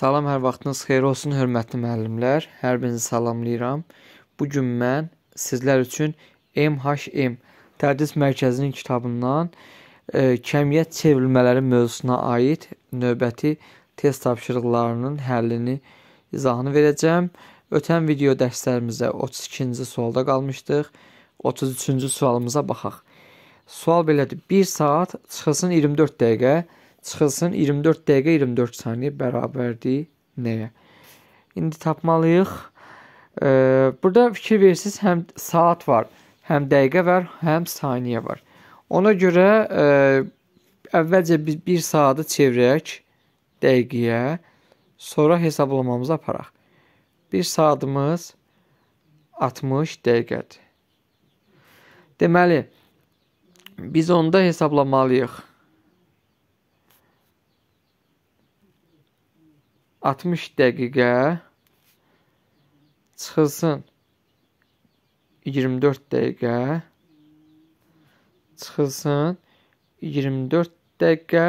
Salam, hər vaxtınız xeyir olsun, hörmətli müəllimlər. Hər birinizi salamlayıram. Bu gün mən sizlər üçün MHM Tədris Mərkəzinin kitabından e, kəmiyyət çevrilmələri mövzusuna aid növbəti test tapşırıqlarının həllini izahını verəcəm. Ötən video dərslərimizdə 32-ci sualda qalmışdıq. 33-cü sualımıza baxaq. Sual belədir: 1 saat çıxılsın 24 dəqiqə çıxılsın 24 dəqiqə 24 saniyə bərabərdir nəyə? İndi tapmalıyıq. E, burada fikir versiniz, həm saat var, həm dəqiqə var, həm saniyə var. Ona görə e, əvvəlcə biz 1 saatı çevirək dəqiqəyə, sonra hesablamamızı aparaq. 1 saatımız 60 dəqiqədir. Deməli, biz onda hesablamalıyıq. 60 dəqiqə çıxılsın 24 dəqiqə çıxılsın 24 dəqiqə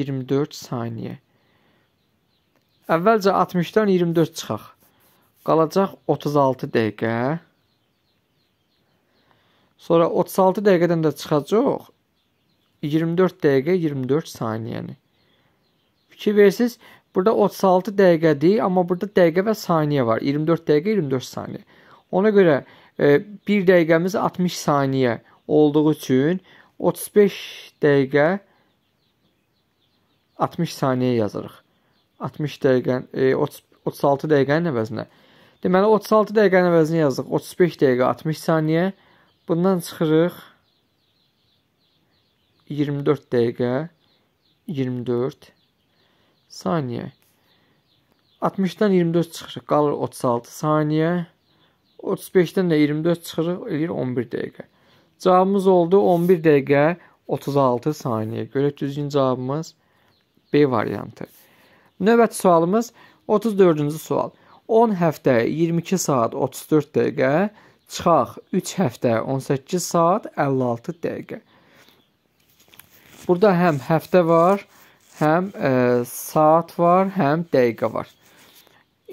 24 saniyə. Əvvəlcə 60-dan 24 çıxaq. Qalacaq 36 dəqiqə. Sonra 36 dəqiqədən də çıxacaq 24 dəqiqə 24 saniyəni. Fikir verirsiniz, burada 36 dəqiqədir, amma burada dəqiqə və saniyə var. 24 dəqiqə, 24 saniyə. Ona görə 1 e, dəqiqəmiz 60 saniyə olduğu üçün 35 dəqiqə 60 saniyə yazırıq. 60 dəqiqə, 30, e, 36 dəqiqənin əvəzinə. Deməli 36 dəqiqənin əvəzinə yazdıq 35 dəqiqə 60 saniyə. Bundan çıxırıq 24 dəqiqə 24 saniyə. 60-dan 24 çıxırıq, qalır 36 saniyə. 35-dən də 24 çıxırıq, eləyir 11 dəqiqə. Cavabımız oldu 11 dəqiqə 36 saniyə. Görək düzgün cavabımız B variantı. Növbəti sualımız 34-cü sual. 10 həftə 22 saat 34 dəqiqə, çıxaq 3 həftə 18 saat 56 dəqiqə. Burada həm həftə var, həm ə, e, saat var, həm dəqiqə var.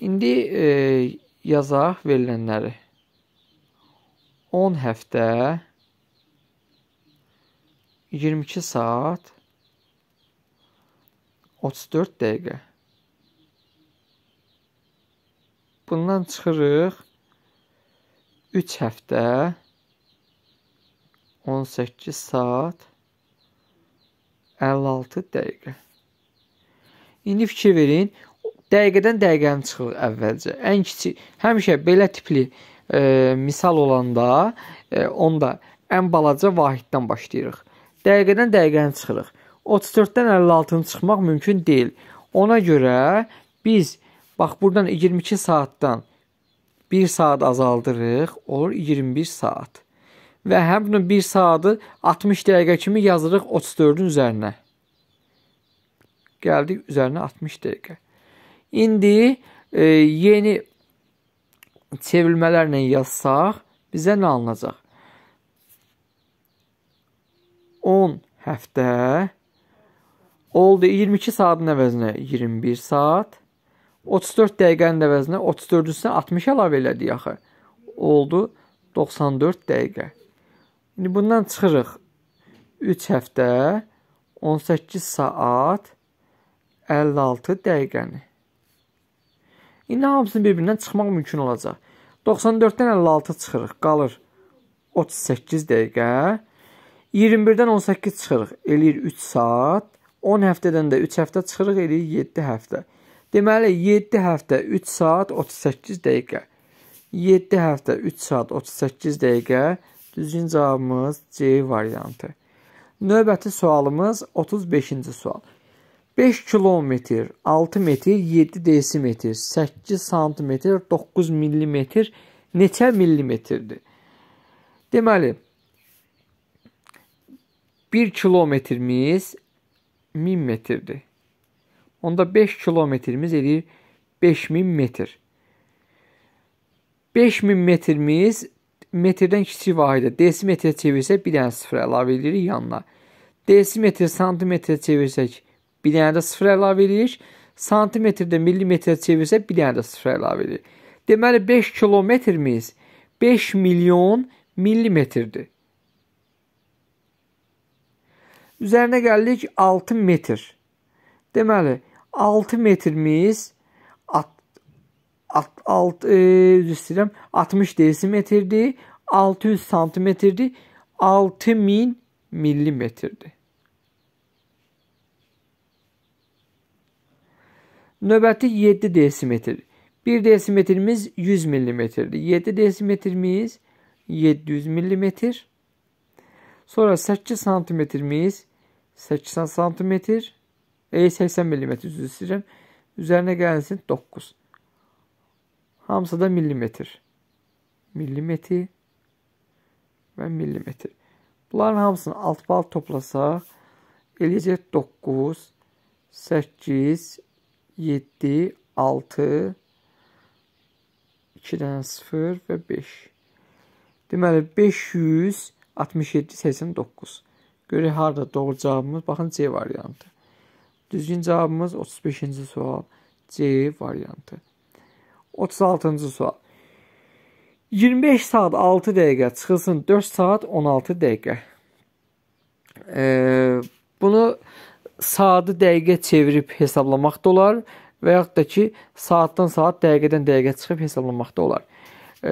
İndi ə, e, yazaq verilənləri. 10 həftə 22 saat 34 dəqiqə. Bundan çıxırıq 3 həftə 18 saat 56 dəqiqə. İndi fikir verin, dəqiqədən dəqiqəm çıxır əvvəlcə. Ən kiçik həmişə belə tipli e, misal olanda e, onda ən balaca vahiddən başlayırıq. Dəqiqədən dəqiqəni çıxırıq. 34-dən 56-nı çıxmaq mümkün deyil. Ona görə biz bax burdan 22 saatdan 1 saat azaldırıq, olur 21 saat. Və həm bunu 1 saatı 60 dəqiqə kimi yazırıq 34-ün üzərinə. Geldik üzerine 60 derece. İndi e, yeni çevrilmələrlə yazsaq, bizə nə alınacaq? 10 həftə oldu 22 saatin əvəzinə 21 saat, 34 dəqiqənin əvəzinə 34-cüsünə 60 əlavə elədik axı. Oldu 94 dəqiqə. İndi bundan çıxırıq. 3 həftə 18 saat 56 dəqiqəni. İndi hamısını bir-birindən çıxmaq mümkün olacaq. 94-dən 56 çıxırıq, qalır 38 dəqiqə. 21-dən 18 çıxırıq, eləyir 3 saat. 10 həftədən də 3 həftə çıxırıq, eləyir 7 həftə. Deməli 7 həftə 3 saat 38 dəqiqə. 7 həftə 3 saat 38 dəqiqə. Düzgün cavabımız C variantı. Növbəti sualımız 35-ci sual. 5 kilometr, 6 metr, 7 desimetr, 8 santimetr, 9 millimetr neçə millimetrdir? Deməli 1 kilometrimiz 1000 metrdir. Onda 5 kilometrimiz eləyir 5000 metr. 5000 metrimiz metrdən kiçik vahidə desimetrə çevirsək bir dənə sıfır əlavə edirik yanına. Desimetr santimetrə çevirsək bir tane de sıfır əlavə edirik. santimetrede millimetre çevirse bir dənə də sıfır əlavə edirik. Deməli 5 kilometrimiz 5 milyon millimetrdir. Üzərinə gəldik 6 metr. Deməli 6 metrimiz 6 e, istəyirəm 60 desimetrdir. 600 santimetrdir. 6000 millimetrdir. Növbəti 7 desimetr. 1 desimetrimiz 100 millimetrdir. 7 desimetrimiz 700 millimetr. Sonra 8 santimetrimiz 80 santimetr. E, 80 millimetr üzr istəyirəm. Üzərinə gəlsin 9. Hamısı da millimetr. Millimetr və millimetr. Bunların hamısını alt-balt toplasaq eləyəcək 9, 8, 7, 6, 2 dənə 0 və 5. Deməli 567-89. Görək harda doğru cavabımız? Baxın C variantı. Düzgün cavabımız 35-ci sual C variantı. 36-cı sual. 25 saat 6 dəqiqə çıxılsın 4 saat 16 dəqiqə. E, bunu saatı dəqiqə çevirib hesablamaq da olar və yaxud da ki, saatdan saat, dəqiqədən dəqiqə çıxıb hesablamaq da olar. E,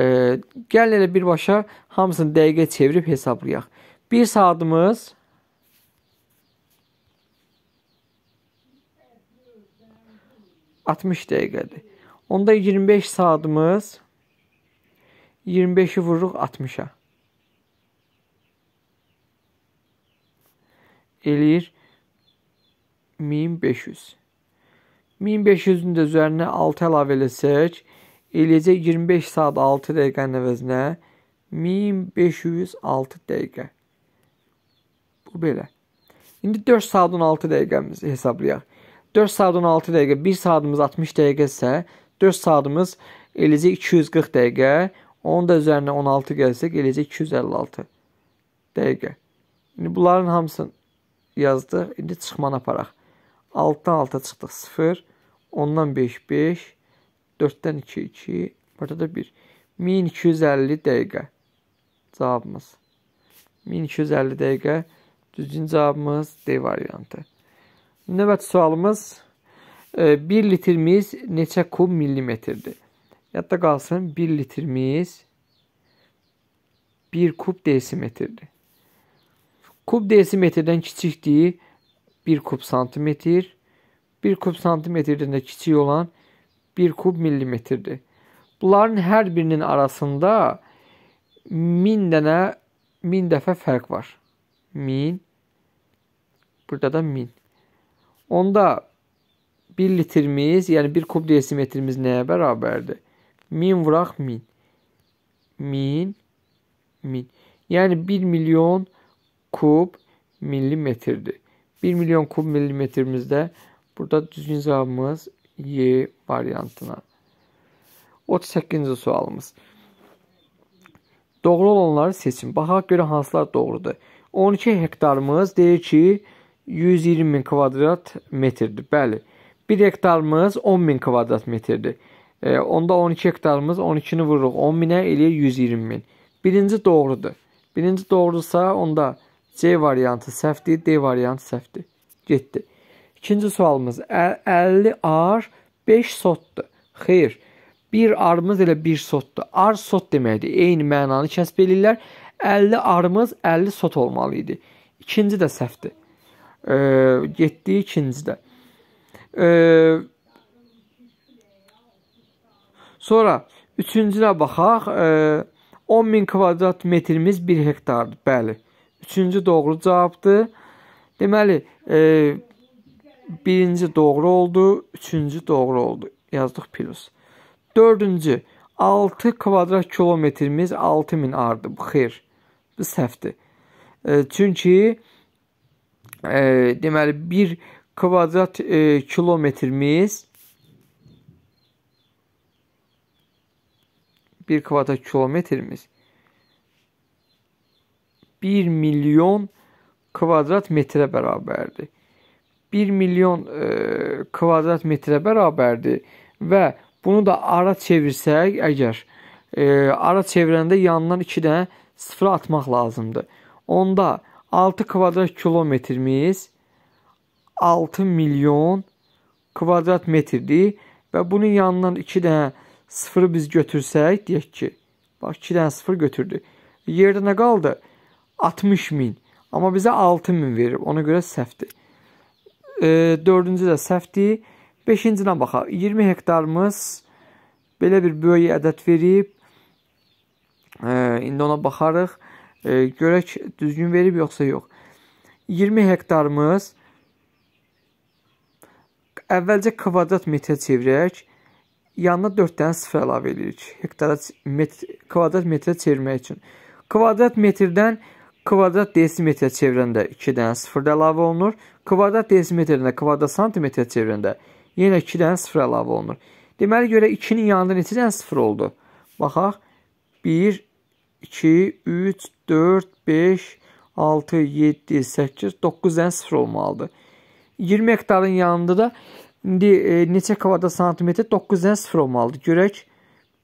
gəlin elə birbaşa hamısını dəqiqə çevirib hesablayaq. 1 saatımız ...60 dəqiqədir. Onda 25 saatımız... ...25-i vururuq 60-a. Eləyir... 1500. 1500-ün də üzərinə 6 əlavə eləsək, eləyəcək 25 saat 6 dəqiqənin əvəzinə 1506 dəqiqə. Bu belə. İndi 4 saat 16 dəqiqəmizi hesablayaq. 4 saat 16 dəqiqə, 1 saatımız 60 dəqiqə isə 4 saatımız eləcə 240 dəqiqə, onun da üzərinə 16 gəlsək eləcə 256 dəqiqə. İndi bunların hamısını yazdıq. İndi çıxmanı aparaq. 6-dan 6-a çıxdıq 0, 10-dan 5 5, 4-dən 2 2, burada da 1. 1250 dəqiqə cavabımız. 1250 dəqiqə düzgün cavabımız D variantı. Növbəti sualımız 1 e, litrimiz neçə kub millimetrdir? Yadda qalsın 1 litrimiz 1 kub desimetrdir. Kub desimetrdən kiçikdir 1 kub santimetr, 1 kub santimetrdən də kiçik olan 1 kub millimetrdir. Bunların hər birinin arasında 1000 dənə 1000 dəfə fərq var. 1000 burada da 1000. Onda 1 litrimiz, yəni 1 kub desimetrimiz nəyə bərabərdir? 1000 vuraq 1000. 1000 1000. Yəni 1 milyon kub millimetrdir. 1 milyon kub milimetrimizdə burada düzgün cavabımız Y variantına. 38-ci sualımız. Doğru olanları seçin. Baxaq görə hansılar doğrudur. 12 hektarımız deyir ki, 120 min kvadrat metrdir. Bəli. 1 hektarımız 10 min kvadrat metrdir. E, onda 12 hektarımız 12-ni vururuq 10 minə eləyir 120 min. Birinci doğrudur. Birinci doğrudursa onda C variantı səhvdir, D variantı səhvdir. Getdi. İkinci sualımız 50 ar 5 sotdur. Xeyr. 1 arımız elə 1 sotdur. Ar sot deməkdir. Eyni mənanı kəsb eləyirlər. 50 arımız 50 sot olmalı idi. İkinci də səhvdir. E, getdi ikinci də. E, sonra üçüncünə baxaq. E, 10 min kvadrat metrimiz 1 hektardır. Bəli. Üçüncü doğru cavabdır. Deməli, e, birinci doğru oldu, üçüncü doğru oldu. Yazdıq plus. Dördüncü, 6 kvadrat kilometrimiz 6000 ardı. Bu xeyr. Bu səhvdir. E, çünki e, deməli 1 kvadrat e, kilometrimiz 1 kvadrat kilometrimiz 1 milyon kvadrat metrə bərabərdir. 1 milyon e, kvadrat metrə bərabərdir və bunu da ara çevirsək, əgər e, ara çevirəndə yanından 2 dənə sıfır atmaq lazımdır. Onda 6 kvadrat kilometrimiz 6 milyon kvadrat metrdir və bunun yanından 2 dənə sıfırı biz götürsək, deyək ki, bax 2 dənə sıfır götürdük. Yerdə nə qaldı? 60 min. Amma bizə 6 min verib. Ona görə səhvdir. E, dördüncü də səhvdir. Beşincinə baxaq. 20 hektarımız belə bir böyük ədəd verib. E, indi ona baxarıq. E, görək düzgün verib yoxsa yox. 20 hektarımız əvvəlcə kvadrat metrə çevirək. Yanına 4 dənə sıfır əlavə edirik. Hektara metr, kvadrat metrə çevirmək üçün. Kvadrat metrdən 0.5 kvadrat desimetrə çevrəndə 2 dənə 0 əlavə olunur. Kvadrat desimetrində kvadrat santimetrə çevrəndə yenə 2 dənə 0 əlavə olunur. Deməli görə 2-nin yanında neçə dənə 0 oldu? Baxaq. 1 2 3 4 5 6 7 8 9 dənə 0 olmalıdır. 20 hektarın yanında da indi e, neçə kvadrat santimetr 9 dənə 0 olmalıdır. Görək.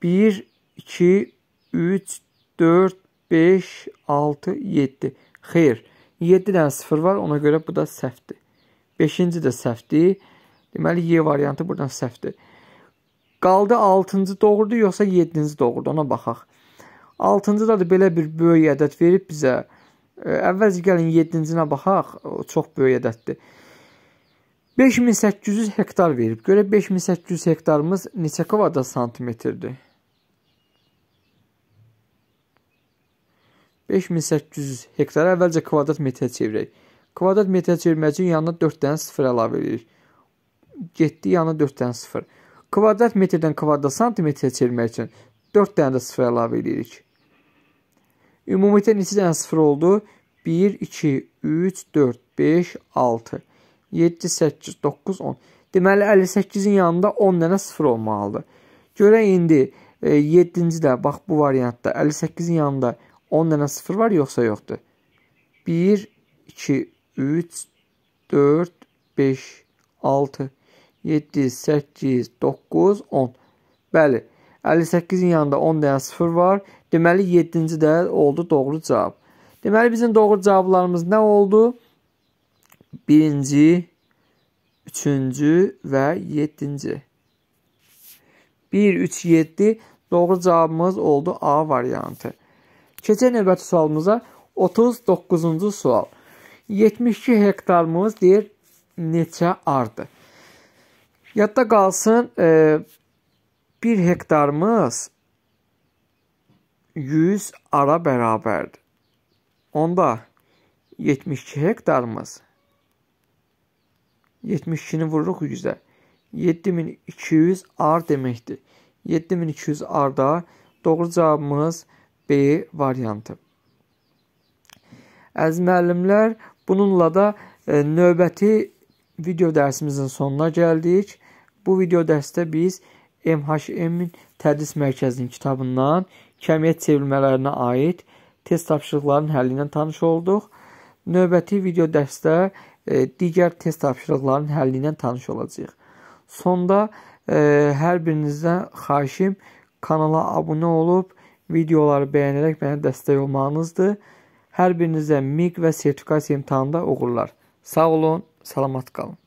1 2 3 4 5 6, 7. Xeyr, 7 dənə 0 var, ona görə bu da səhvdir. 5-ci də səhvdir. Deməli, Y variantı buradan səhvdir. Qaldı 6-cı doğrudur, yoxsa 7-ci doğrudur, ona baxaq. 6-cıda da belə bir böyük ədəd verib bizə. E, əvvəlcə gəlin 7-cinə baxaq, o çox böyük ədəddir. 5800 hektar verib. Görə 5800 hektarımız neçə kvadrat santimetrdir? 5800 hektara əvvəlcə kvadrat metrə çevirək. Kvadrat metrə çevirmək üçün yanına 4 dənə 0 əlavə edirik. Getdi yanına 4 dənə 0. Kvadrat metrdən kvadrat santimetrə çevirmək üçün 4 dənə də 0 əlavə edirik. Ümumilikdə neçə dənə 0 oldu? 1 2 3 4 5 6 7 8 9 10. Deməli 58-in yanında 10 dənə 0 olmalıdır. Görək indi 7-ci e, də bax bu variantda 58-in yanında 10 dənə 0 var yoxsa yoxdur? 1, 2, 3, 4, 5, 6, 7, 8, 9, 10. Bəli, 58-in yanında 10 dənə 0 var. Deməli, 7-ci də oldu doğru cavab. Deməli, bizim doğru cavablarımız nə oldu? Birinci, üçüncü və yeddinci. 1, 3, 7 doğru cavabımız oldu A variantı. Keçək növbəti sualımıza. 39-cu sual. 72 hektarımız deyir neçə ardı? Yadda qalsın, 1 e, hektarımız 100 ara bərabərdir. Onda 72 hektarımız 72-ni vururuq 100-ə. 7200 ar deməkdir. 7200 arda doğru cavabımız 1 B variantı. Əziz müəllimlər, bununla da e, növbəti video dərsimizin sonuna gəldik. Bu video dərsdə biz MHM-in tədris mərkəzinin kitabından kəmiyyət çevrilmələrinə aid test tapşırıqlarının həlli ilə tanış olduq. Növbəti video dərsdə e, digər test tapşırıqlarının həlli ilə tanış olacağıq. Sonda e, hər birinizdən xahişim kanala abunə olub Videoları bəyənərək mənə dəstək olmağınızdır. Hər birinizə MİQ və sertifikasiya imtahanında uğurlar. Sağ olun, salamat qalın.